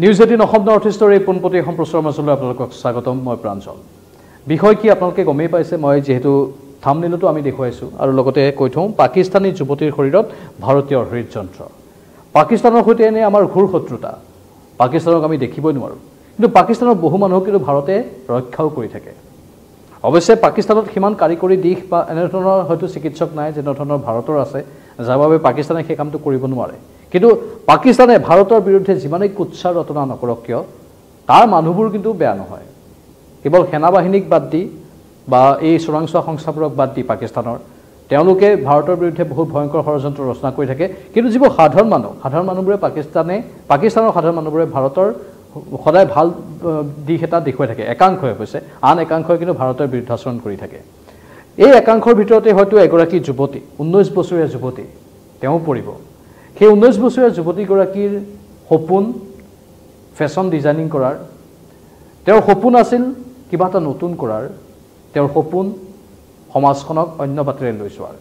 news eighteen Assam north ইষ্টৰ এই পোনপতি সম্প্ৰচাৰ মাজলৈ আপোনালোকক স্বাগতম মই প্ৰাঞ্জল বিষয় কি আপোনালোকে গমেই পাইছে মই যিহেতু থাম থামনিলতো আমি দেখুৱাইছোঁ আৰু লগতে কৈ থওঁ পাকিস্তানী যুৱতীৰ শৰীৰত ভাৰতীয় হৃদযন্ত্ৰ পাকিস্তানৰ সৈতে এনে আমাৰ ঘূৰ শত্ৰুতা পাকিস্তানক আমি দেখিবই নোৱাৰোঁ কিন্তু পাকিস্তানৰ বহু মানুহক কিন্তু ভাৰতে ৰক্ষাও কৰি থাকে অৱশ্যে পাকিস্তানত সিমান কাৰিকৰী দিশ বা এনেধৰণৰ হয়তো চিকিৎসক নাই যেনেধৰণৰ ভাৰতৰ আছে যাৰ বাবে পাকিস্তানে সেই কামটো কৰিব নোৱাৰে কিন্তু পাকিস্তানে ভাৰতৰ বিৰুদ্ধে যিমানেই কুৎসা ৰচনা নকৰক কিয় তাৰ মানুহবোৰ কিন্তু বেয়া নহয় কেৱল সেনা বাহিনীক বাদ দি বা এই চোৰাংচোৱা সংস্থাবোৰক বাদ দি পাকিস্তানৰ তেওঁলোকে ভাৰতৰ বিৰুদ্ধে বহুত ভয়ংকৰ ষড়যন্ত্ৰ ৰচনা কৰি থাকে কিন্তু যিবোৰ সাধাৰণ মানুহ সাধাৰণ মানুহবোৰে পাকিস্তানে পাকিস্তানৰ সাধাৰণ মানুহবোৰে ভাৰতৰ সদায় ভাল দিশ এটা দেখুৱাই থাকে একাংশই হৈছে আন একাংশই কিন্তু ভাৰতৰ বিৰুদ্ধে আচৰণ কৰি থাকে এই একাংশৰ ভিতৰতে হয়তো এগৰাকী যুৱতী ঊনৈছ বছৰীয়া যুৱতী তেওঁ পৰিব সেই ঊনৈছ বছৰীয়া যুৱতীগৰাকীৰ সপোন ফেশ্বন ডিজাইনিং কৰাৰ তেওঁৰ সপোন আছিল কিবা এটা নতুন কৰাৰ তেওঁৰ সপোন সমাজখনক অন্য বাটেৰে লৈ চোৱাৰ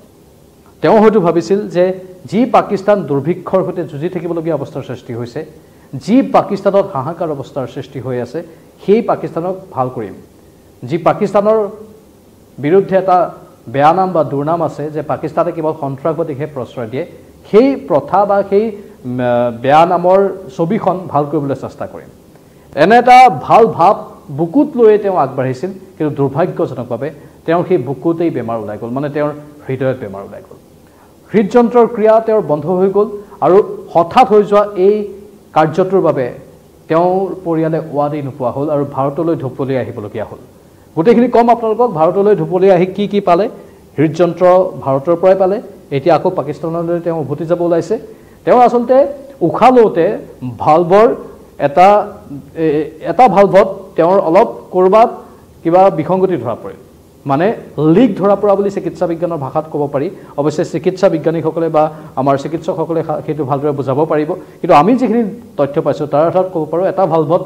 তেওঁ হয়তো ভাবিছিল যে যি পাকিস্তান দুৰ্ভিক্ষৰ সৈতে যুঁজি থাকিবলগীয়া অৱস্থাৰ সৃষ্টি হৈছে যি পাকিস্তানত হাহাকাৰ অৱস্থাৰ সৃষ্টি হৈ আছে সেই পাকিস্তানক ভাল কৰিম যি পাকিস্তানৰ বিৰুদ্ধে এটা বেয়া নাম বা দুৰ্নাম আছে যে পাকিস্তানে কেৱল সন্ত্ৰাসবাদীকহে প্ৰশ্ৰয় দিয়ে সেই প্ৰথা বা সেই বেয়া নামৰ ছবিখন ভাল কৰিবলৈ চেষ্টা কৰিম এনে এটা ভাল ভাৱ বুকুত লৈয়ে তেওঁ আগবাঢ়িছিল কিন্তু দুৰ্ভাগ্যজনকভাৱে তেওঁৰ সেই বুকুতেই বেমাৰ ওলাই গ'ল মানে তেওঁৰ হৃদয়ত বেমাৰ ওলাই গ'ল হৃদযন্ত্ৰৰ ক্ৰিয়া তেওঁৰ বন্ধ হৈ গ'ল আৰু হঠাৎ হৈ যোৱা এই কাৰ্যটোৰ বাবে তেওঁৰ পৰিয়ালে ৱাদেই নোপোৱা হ'ল আৰু ভাৰতলৈ ঢপলি আহিবলগীয়া হ'ল গোটেইখিনি ক'ম আপোনালোকক ভাৰতলৈ ধুবলৈ আহি কি কি পালে হৃদযন্ত্ৰ ভাৰতৰ পৰাই পালে এতিয়া আকৌ পাকিস্তানলৈ তেওঁ উভতি যাব ওলাইছে তেওঁ আচলতে উশাহ লওঁতে ভাল্বৰ এটা এটা ভাল্বত তেওঁৰ অলপ ক'ৰবাত কিবা বিসংগতি ধৰা পৰিল মানে লিক ধৰা পৰা বুলি চিকিৎসা বিজ্ঞানৰ ভাষাত ক'ব পাৰি অৱশ্যে চিকিৎসা বিজ্ঞানীসকলে বা আমাৰ চিকিৎসকসকলে সেইটো ভালদৰে বুজাব পাৰিব কিন্তু আমি যিখিনি তথ্য পাইছোঁ তাৰ অৰ্থাৎ ক'ব পাৰোঁ এটা ভাল্বত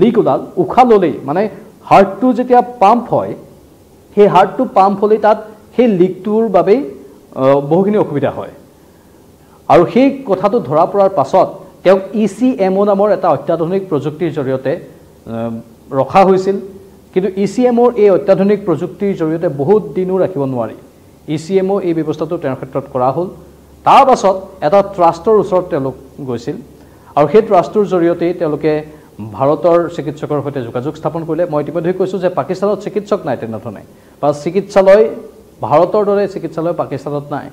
লিক ওলাল উশাহ ল'লেই মানে হাৰ্টটো যেতিয়া পাম্প হয় সেই হাৰ্টটো পাম্প হ'লেই তাত সেই লীকটোৰ বাবেই বহুখিনি অসুবিধা হয় আৰু সেই কথাটো ধৰা পৰাৰ পাছত তেওঁক ই চি এম অ' নামৰ এটা অত্যাধুনিক প্ৰযুক্তিৰ জৰিয়তে ৰখা হৈছিল কিন্তু ই চি এম অ'ৰ এই অত্যাধুনিক প্ৰযুক্তিৰ জৰিয়তে বহুত দিনো ৰাখিব নোৱাৰি ই চি এম অ' এই ব্যৱস্থাটো তেওঁৰ ক্ষেত্ৰত কৰা হ'ল তাৰ পাছত এটা ট্ৰাষ্টৰ ওচৰত তেওঁলোক গৈছিল আৰু সেই ট্ৰাষ্টটোৰ জৰিয়তেই তেওঁলোকে ভাৰতৰ চিকিৎসকৰ সৈতে যোগাযোগ স্থাপন কৰিলে মই ইতিমধ্যে কৈছোঁ যে পাকিস্তানত চিকিৎসক নাই তেনেধৰণে বা চিকিৎসালয় ভাৰতৰ দৰে চিকিৎসালয় পাকিস্তানত নাই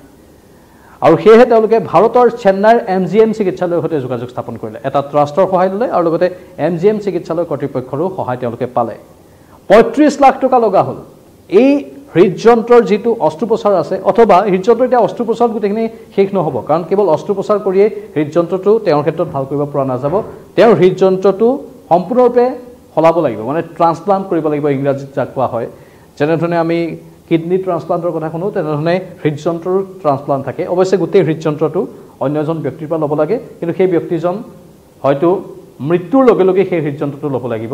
আৰু সেয়েহে তেওঁলোকে ভাৰতৰ চেন্নাইৰ এম জি এম চিকিৎসালয়ৰ সৈতে যোগাযোগ স্থাপন কৰিলে এটা ট্ৰাষ্টৰ সহায় ল'লে আৰু লগতে এম জি এম চিকিৎসালয় কৰ্তৃপক্ষৰো সহায় তেওঁলোকে পালে পঁয়ত্ৰিছ লাখ টকা লগা হ'ল এই হৃদযন্ত্ৰৰ যিটো অস্ত্ৰোপচাৰ আছে অথবা হৃদযন্ত্ৰ এতিয়া অস্ত্ৰোপচাৰ গোটেইখিনি শেষ নহ'ব কাৰণ কেৱল অস্ত্ৰোপচাৰ কৰিয়েই হৃদযন্ত্ৰটো তেওঁৰ ক্ষেত্ৰত ভাল কৰিব পৰা নাযাব তেওঁৰ হৃদযন্ত্ৰটো সম্পূৰ্ণৰূপে সলাব লাগিব মানে ট্ৰান্সপ্লাণ্ট কৰিব লাগিব ইংৰাজীত যাক কোৱা হয় যেনেধৰণে আমি কিডনী ট্ৰান্সপ্লাণ্টৰ কথা শুনো তেনেধৰণে হৃদযন্ত্ৰৰো ট্ৰান্সপ্লাণ্ট থাকে অৱশ্যে গোটেই হৃদযন্ত্ৰটো অন্য এজন ব্যক্তিৰ পৰা ল'ব লাগে কিন্তু সেই ব্যক্তিজন হয়তো মৃত্যুৰ লগে লগে সেই হৃদযন্ত্ৰটো ল'ব লাগিব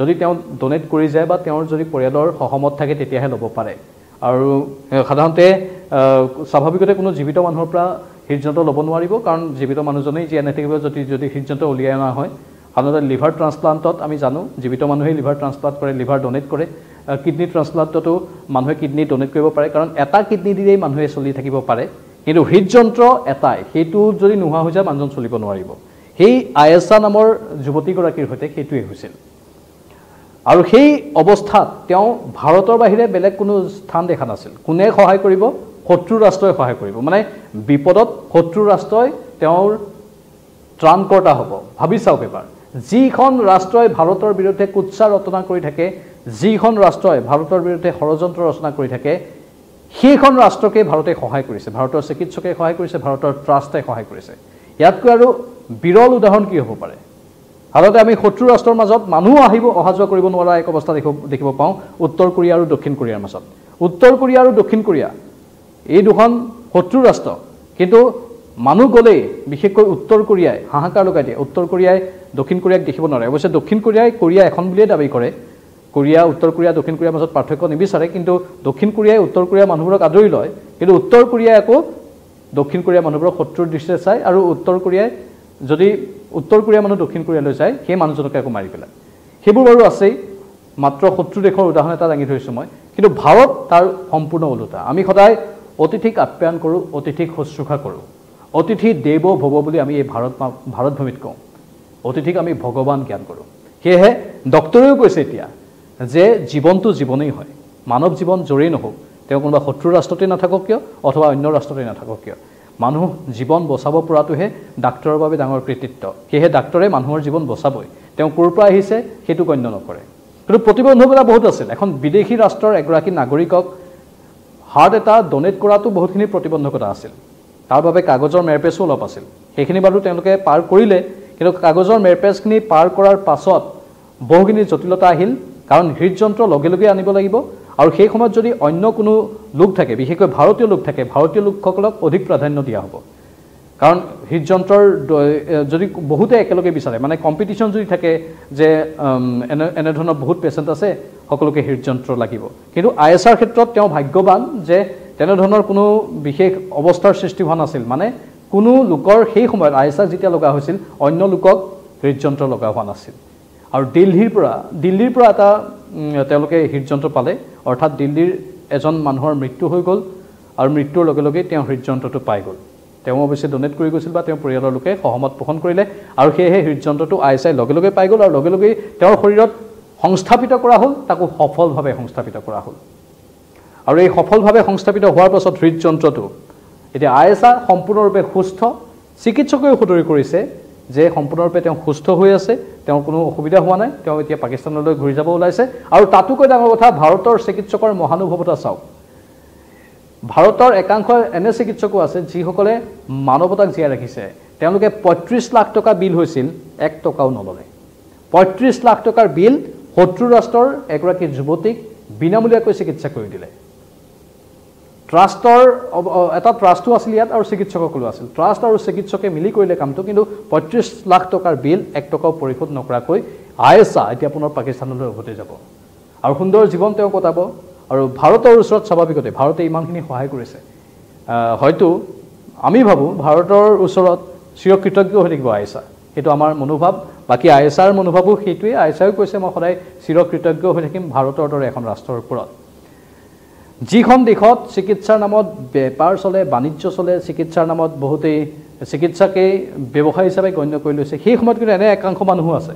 যদি তেওঁ ডনেট কৰি যায় বা তেওঁৰ যদি পৰিয়ালৰ সহমত থাকে তেতিয়াহে ল'ব পাৰে আৰু সাধাৰণতে স্বাভাৱিকতে কোনো জীৱিত মানুহৰ পৰা হৃদযন্ত্ৰ ল'ব নোৱাৰিব কাৰণ জীৱিত মানুহজনেই যি নাথাকিব যদি যদি হৃদযন্ত্ৰ উলিয়াই অনা হয় সাধাৰণতে লিভাৰ ট্ৰান্সপ্লাণ্টত আমি জানো জীৱিত মানুহেই লিভাৰ ট্ৰান্সপ্লাণ্ট কৰে লিভাৰ ডনেট কৰে কিডনী ট্ৰান্সপ্লাণ্টতো মানুহে কিডনী ডনেট কৰিব পাৰে কাৰণ এটা কিডনী দিলেই মানুহে চলি থাকিব পাৰে কিন্তু হৃদযন্ত্ৰ এটাই সেইটো যদি নোহোৱা হৈ যায় মানুহজন চলিব নোৱাৰিব সেই আই এছ আ নামৰ যুৱতীগৰাকীৰ সৈতে সেইটোৱেই হৈছিল আৰু সেই অৱস্থাত তেওঁ ভাৰতৰ বাহিৰে বেলেগ কোনো স্থান দেখা নাছিল কোনে সহায় কৰিব শত্ৰু ৰাষ্ট্ৰই সহায় কৰিব মানে বিপদত শত্ৰু ৰাষ্ট্ৰই তেওঁৰ ত্ৰাণকৰ্তা হ'ব ভাবি চাওক এবাৰ যিখন ৰাষ্ট্ৰই ভাৰতৰ বিৰুদ্ধে কুৎসা ৰচনা কৰি থাকে যিখন ৰাষ্ট্ৰই ভাৰতৰ বিৰুদ্ধে ষড়যন্ত্ৰ ৰচনা কৰি থাকে সেইখন ৰাষ্ট্ৰকে ভাৰতে সহায় কৰিছে ভাৰতৰ চিকিৎসকে সহায় কৰিছে ভাৰতৰ ট্ৰাষ্টে সহায় কৰিছে ইয়াতকৈ আৰু বিৰল উদাহৰণ কি হ'ব পাৰে আনহাতে আমি শত্ৰু ৰাষ্ট্ৰৰ মাজত মানুহ আহিব অহা যোৱা কৰিব নোৱাৰা এক অৱস্থা দেখ দেখিব পাওঁ উত্তৰ কোৰিয়া আৰু দক্ষিণ কোৰিয়াৰ মাজত উত্তৰ কোৰিয়া আৰু দক্ষিণ কোৰিয়া এই দুখন শত্ৰু ৰাষ্ট্ৰ কিন্তু মানুহ গ'লেই বিশেষকৈ উত্তৰ কোৰিয়াই হাহাকাৰ লগাই দিয়ে উত্তৰ কোৰিয়াই দক্ষিণ কোৰিয়াক দেখিব নোৱাৰে অৱশ্যে দক্ষিণ কোৰিয়াই কোৰিয়া এখন বুলিয়েই দাবী কৰে কোৰিয়া উত্তৰ কোৰিয়া দক্ষিণ কোৰিয়াৰ মাজত পাৰ্থক্য নিবিচাৰে কিন্তু দক্ষিণ কোৰিয়াই উত্তৰ কোৰিয়া মানুহবোৰক আদৰি লয় কিন্তু উত্তৰ কোৰিয়াই আকৌ দক্ষিণ কোৰিয়া মানুহবোৰক শত্ৰুৰ দৃষ্টিৰে চায় আৰু উত্তৰ কোৰিয়াই যদি উত্তৰ কোৰিয়া মানুহ দক্ষিণ কোৰিয়ালৈ যায় সেই মানুহজনকে আকৌ মাৰি পেলায় সেইবোৰ বাৰু আছেই মাত্ৰ শত্ৰু দেশৰ উদাহৰণ এটা দাঙি ধৰিছোঁ মই কিন্তু ভাৰত তাৰ সম্পূৰ্ণ ওলোটা আমি সদায় অতিথিক আপ্যায়ন কৰোঁ অতিথিক শুশ্ৰূষা কৰোঁ অতিথি দেৱ ভৱ বুলি আমি এই ভাৰত ভাৰত ভূমিত কওঁ অতিথিক আমি ভগৱান জ্ঞান কৰোঁ সেয়েহে ডক্তৰেও কৈছে এতিয়া যে জীৱনটো জীৱনেই হয় মানৱ জীৱন য'ৰেই নহওক তেওঁ কোনোবা শত্ৰু ৰাষ্ট্ৰতেই নাথাকক কিয় অথবা অন্য ৰাষ্ট্ৰতেই নাথাকক কিয় মানুহ জীৱন বচাব পৰাটোহে ডাক্তৰৰ বাবে ডাঙৰ কৃতিত্ব সেয়েহে ডাক্তৰে মানুহৰ জীৱন বচাবই তেওঁ ক'ৰ পৰা আহিছে সেইটো গণ্য নকৰে কিন্তু প্ৰতিবন্ধকতা বহুত আছিল এখন বিদেশী ৰাষ্ট্ৰৰ এগৰাকী নাগৰিকক হাৰ্ট এটা ড'নেট কৰাটো বহুতখিনি প্ৰতিবন্ধকতা আছিল তাৰ বাবে কাগজৰ মেৰপেচো অলপ আছিল সেইখিনি বাৰু তেওঁলোকে পাৰ কৰিলে কিন্তু কাগজৰ মেৰপেজখিনি পাৰ কৰাৰ পাছত বহুখিনি জটিলতা আহিল কাৰণ হৃদযন্ত্ৰ লগে লগে আনিব লাগিব আৰু সেই সময়ত যদি অন্য কোনো লোক থাকে বিশেষকৈ ভাৰতীয় লোক থাকে ভাৰতীয় লোকসকলক অধিক প্ৰাধান্য দিয়া হ'ব কাৰণ হৃদযন্ত্ৰৰ যদি বহুতে একেলগে বিচাৰে মানে কম্পিটিশ্যন যদি থাকে যে এনে এনেধৰণৰ বহুত পেচেণ্ট আছে সকলোকে হৃদযন্ত্ৰ লাগিব কিন্তু আই এছ আৰ ক্ষেত্ৰত তেওঁ ভাগ্যৱান যে তেনেধৰণৰ কোনো বিশেষ অৱস্থাৰ সৃষ্টি হোৱা নাছিল মানে কোনো লোকৰ সেই সময়ত আই এছ আৰ যেতিয়া লগা হৈছিল অন্য লোকক হৃদযন্ত্ৰ লগা হোৱা নাছিল আৰু দিল্লীৰ পৰা দিল্লীৰ পৰা এটা তেওঁলোকে হৃদযন্ত্ৰ পালে অৰ্থাৎ দিল্লীৰ এজন মানুহৰ মৃত্যু হৈ গ'ল আৰু মৃত্যুৰ লগে লগেই তেওঁ হৃদযন্ত্ৰটো পাই গ'ল তেওঁ অৱশ্যে ডনেট কৰি গৈছিল বা তেওঁ পৰিয়ালৰ লোকে সহমত পোষণ কৰিলে আৰু সেয়েহে হৃদযন্ত্ৰটো আই এছ আই লগে লগে পাই গ'ল আৰু লগে লগেই তেওঁৰ শৰীৰত সংস্থাপিত কৰা হ'ল তাকো সফলভাৱে সংস্থাপিত কৰা হ'ল আৰু এই সফলভাৱে সংস্থাপিত হোৱাৰ পাছত হৃদযন্ত্ৰটো এতিয়া আই এছ আই সম্পূৰ্ণৰূপে সুস্থ চিকিৎসকেও সুতৰি কৰিছে যে সম্পূৰ্ণৰূপে তেওঁ সুস্থ হৈ আছে তেওঁৰ কোনো অসুবিধা হোৱা নাই তেওঁ এতিয়া পাকিস্তানলৈ ঘূৰি যাব ওলাইছে আৰু তাতোকৈ ডাঙৰ কথা ভাৰতৰ চিকিৎসকৰ মহানুভৱতা চাওক ভাৰতৰ একাংশ এনে চিকিৎসকো আছে যিসকলে মানৱতাক জীয়াই ৰাখিছে তেওঁলোকে পঁয়ত্ৰিছ লাখ টকা বিল হৈছিল এক টকাও নল'লে পঁয়ত্ৰিছ লাখ টকাৰ বিল শত্ৰু ৰাষ্ট্ৰৰ এগৰাকী যুৱতীক বিনামূলীয়াকৈ চিকিৎসা কৰি দিলে ট্ৰাষ্টৰ এটা ট্ৰাষ্টো আছিল ইয়াত আৰু চিকিৎসকসকলো আছিল ট্ৰাষ্ট আৰু চিকিৎসকে মিলি কৰিলে কামটো কিন্তু পঁয়ত্ৰিছ লাখ টকাৰ বিল এক টকাও পৰিশোধ নকৰাকৈ আই এছ আ এতিয়া পুনৰ পাকিস্তানলৈ উভতি যাব আৰু সুন্দৰ জীৱন তেওঁ কটাব আৰু ভাৰতৰ ওচৰত স্বাভাৱিকতে ভাৰতে ইমানখিনি সহায় কৰিছে হয়তো আমি ভাবোঁ ভাৰতৰ ওচৰত চিৰ কৃতজ্ঞ হৈ থাকিব আই এছ আ সেইটো আমাৰ মনোভাৱ বাকী আই এছ আৰ মনোভাৱো সেইটোৱেই আই এছ আইও কৈছে মই সদায় চিৰ কৃতজ্ঞ হৈ থাকিম ভাৰতৰ দৰে এখন ৰাষ্ট্ৰৰ ওপৰত যিখন দেশত চিকিৎসাৰ নামত বেপাৰ চলে বাণিজ্য চলে চিকিৎসাৰ নামত বহুতেই চিকিৎসাকেই ব্যৱসায় হিচাপে গণ্য কৰি লৈছে সেই সময়ত কিন্তু এনে একাংশ মানুহো আছে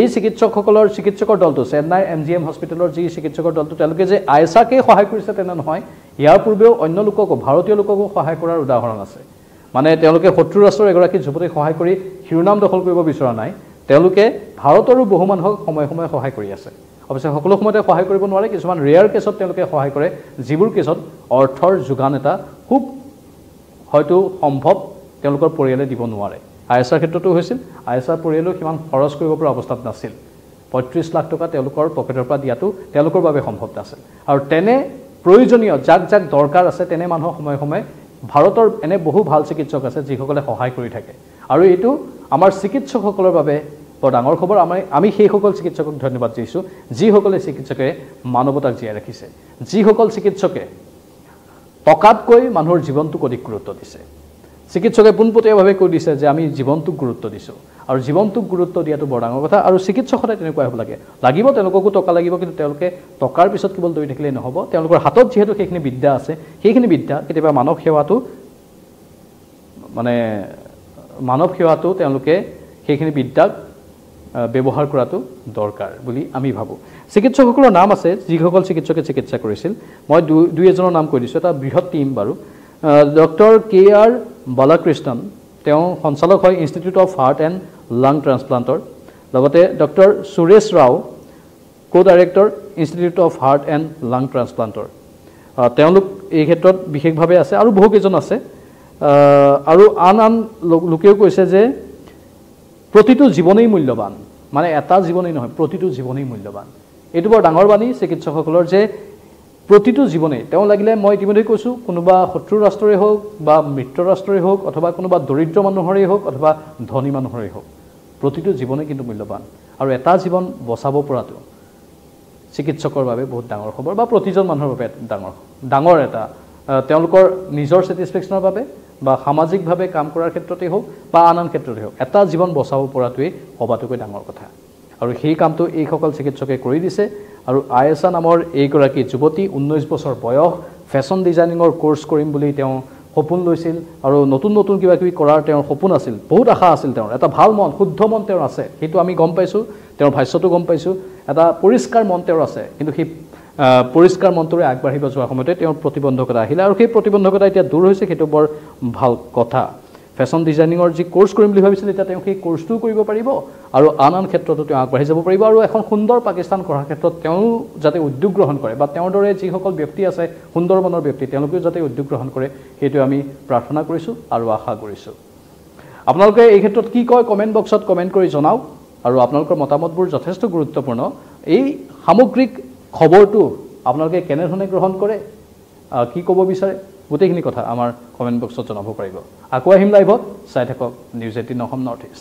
এই চিকিৎসকসকলৰ চিকিৎসকৰ দলটো চেন্নাই এম জি এম হস্পিটেলৰ যি চিকিৎসকৰ দলটো তেওঁলোকে যে আইচাকেই সহায় কৰিছে তেনে নহয় ইয়াৰ পূৰ্বেও অন্য লোককো ভাৰতীয় লোককো সহায় কৰাৰ উদাহৰণ আছে মানে তেওঁলোকে শত্ৰু ৰাষ্ট্ৰৰ এগৰাকী যুৱতীক সহায় কৰি শিৰোনাম দখল কৰিব বিচৰা নাই তেওঁলোকে ভাৰতৰো বহু মানুহক সময়ে সময়ে সহায় কৰি আছে অৱশ্যে সকলো সময়তে সহায় কৰিব নোৱাৰে কিছুমান ৰেয়াৰ কেছত তেওঁলোকে সহায় কৰে যিবোৰ কেছত অৰ্থৰ যোগান এটা খুব হয়তো সম্ভৱ তেওঁলোকৰ পৰিয়ালে দিব নোৱাৰে আই এছ আৰ ক্ষেত্ৰতো হৈছিল আই এছ আৰ পৰিয়ালেও সিমান খৰচ কৰিব পৰা অৱস্থাত নাছিল পঁয়ত্ৰিছ লাখ টকা তেওঁলোকৰ পকেটৰ পৰা দিয়াটো তেওঁলোকৰ বাবে সম্ভৱ নাছিল আৰু তেনে প্ৰয়োজনীয় যাক যাক দৰকাৰ আছে তেনে মানুহৰ সময়ে সময়ে ভাৰতৰ এনে বহু ভাল চিকিৎসক আছে যিসকলে সহায় কৰি থাকে আৰু এইটো আমাৰ চিকিৎসকসকলৰ বাবে বৰ ডাঙৰ খবৰ আমি আমি সেইসকল চিকিৎসকক ধন্যবাদ দিছোঁ যিসকলে চিকিৎসকে মানৱতাক জীয়াই ৰাখিছে যিসকল চিকিৎসকে টকাতকৈ মানুহৰ জীৱনটোক অধিক গুৰুত্ব দিছে চিকিৎসকে পোনপটীয়াভাৱে কৈ দিছে যে আমি জীৱনটোক গুৰুত্ব দিছোঁ আৰু জীৱনটোক গুৰুত্ব দিয়াটো বৰ ডাঙৰ কথা আৰু চিকিৎসক সদায় তেনেকুৱাই হ'ব লাগে লাগিব তেওঁলোককো টকা লাগিব কিন্তু তেওঁলোকে টকাৰ পিছত কেৱল দৌৰি থাকিলেই নহ'ব তেওঁলোকৰ হাতত যিহেতু সেইখিনি বিদ্যা আছে সেইখিনি বিদ্যা কেতিয়াবা মানৱ সেৱাটো মানে মানৱ সেৱাটো তেওঁলোকে সেইখিনি বিদ্যাক ব্যৱহাৰ কৰাটো দৰকাৰ বুলি আমি ভাবোঁ চিকিৎসকসকলৰ নাম আছে যিসকল চিকিৎসকে চিকিৎসা কৰিছিল মই দুই দুই এজনৰ নাম কৈ দিছোঁ এটা বৃহৎ টীম বাৰু ডক্টৰ কে আৰ বালাকৃষ্ণন তেওঁ সঞ্চালক হয় institute of heart and lung ট্ৰান্সপ্লাণ্টৰ লগতে doctor Suresh Rao co director institute of heart and lung ট্ৰান্সপ্লাণ্টৰ তেওঁলোক এই ক্ষেত্ৰত বিশেষভাৱে আছে আৰু বহুকেইজন আছে আৰু আন আন লোকেও কৈছে যে প্ৰতিটো জীৱনেই মূল্যৱান মানে এটা জীৱনেই নহয় প্ৰতিটো জীৱনেই মূল্যৱান এইটো বৰ ডাঙৰ বাণী চিকিৎসকসকলৰ যে প্ৰতিটো জীৱনেই তেওঁ লাগিলে মই ইতিমধ্যে কৈছোঁ কোনোবা শত্ৰু ৰাষ্ট্ৰৰেই হওক বা মৃত্য ৰাষ্ট্ৰৰেই হওক অথবা কোনোবা দৰিদ্ৰ মানুহৰেই হওক অথবা ধনী মানুহৰেই হওক প্ৰতিটো জীৱনেই কিন্তু মূল্যৱান আৰু এটা জীৱন বচাব পৰাটো চিকিৎসকৰ বাবে বহুত ডাঙৰ খবৰ বা প্ৰতিজন মানুহৰ বাবে ডাঙৰ ডাঙৰ এটা তেওঁলোকৰ নিজৰ ছেটিছফেকশ্যনৰ বাবে বা সামাজিকভাৱে কাম কৰাৰ ক্ষেত্ৰতেই হওক বা আন আন ক্ষেত্ৰতে হওক এটা জীৱন বচাব পৰাটোৱেই সবাতোকৈ ডাঙৰ কথা আৰু সেই কামটো এইসকল চিকিৎসকে কৰি দিছে আৰু আই এছ আ নামৰ এইগৰাকী যুৱতী ঊনৈছ বছৰ বয়স ফেশ্বন ডিজাইনিঙৰ কোৰ্চ কৰিম বুলি তেওঁ সপোন লৈছিল আৰু নতুন নতুন কিবা কিবি কৰাৰ তেওঁৰ সপোন আছিল বহুত আশা আছিল তেওঁৰ এটা ভাল মন শুদ্ধ মন তেওঁৰ আছে সেইটো আমি গম পাইছোঁ তেওঁৰ ভাষ্যটো গম পাইছোঁ এটা পৰিষ্কাৰ মন তেওঁৰ আছে কিন্তু সেই পৰিষ্কাৰ মন্ত্ৰৰে আগবাঢ়িব যোৱাৰ সময়তে তেওঁৰ প্ৰতিবন্ধকতা আহিলে আৰু সেই প্ৰতিবন্ধকতা এতিয়া দূৰ হৈছে সেইটো বৰ ভাল কথা ফেশ্বন ডিজাইনিঙৰ যি কোৰ্চ কৰিম বুলি ভাবিছিল এতিয়া তেওঁ সেই কোৰ্চটোও কৰিব পাৰিব আৰু আন আন ক্ষেত্ৰতো তেওঁ আগবাঢ়ি যাব পাৰিব আৰু এখন সুন্দৰ পাকিস্তান কৰাৰ ক্ষেত্ৰত তেওঁ যাতে উদ্যোগ গ্ৰহণ কৰে বা তেওঁৰ দৰে যিসকল ব্যক্তি আছে সুন্দৰ মনৰ ব্যক্তি তেওঁলোকেও যাতে উদ্যোগ গ্ৰহণ কৰে সেইটোৱে আমি প্ৰাৰ্থনা কৰিছোঁ আৰু আশা কৰিছোঁ আপোনালোকে এই ক্ষেত্ৰত কি কয় কমেণ্ট বক্সত কমেণ্ট কৰি জনাওক আৰু আপোনালোকৰ মতামতবোৰ যথেষ্ট গুৰুত্বপূৰ্ণ এই সামগ্ৰিক খবৰটো আপোনালোকে কেনেধৰণে গ্ৰহণ কৰে কি ক'ব বিচাৰে গোটেইখিনি কথা আমাৰ কমেণ্ট বক্সত জনাব পাৰিব আকৌ আহিম লাইভত চাই থাকক news eighteen Assam north east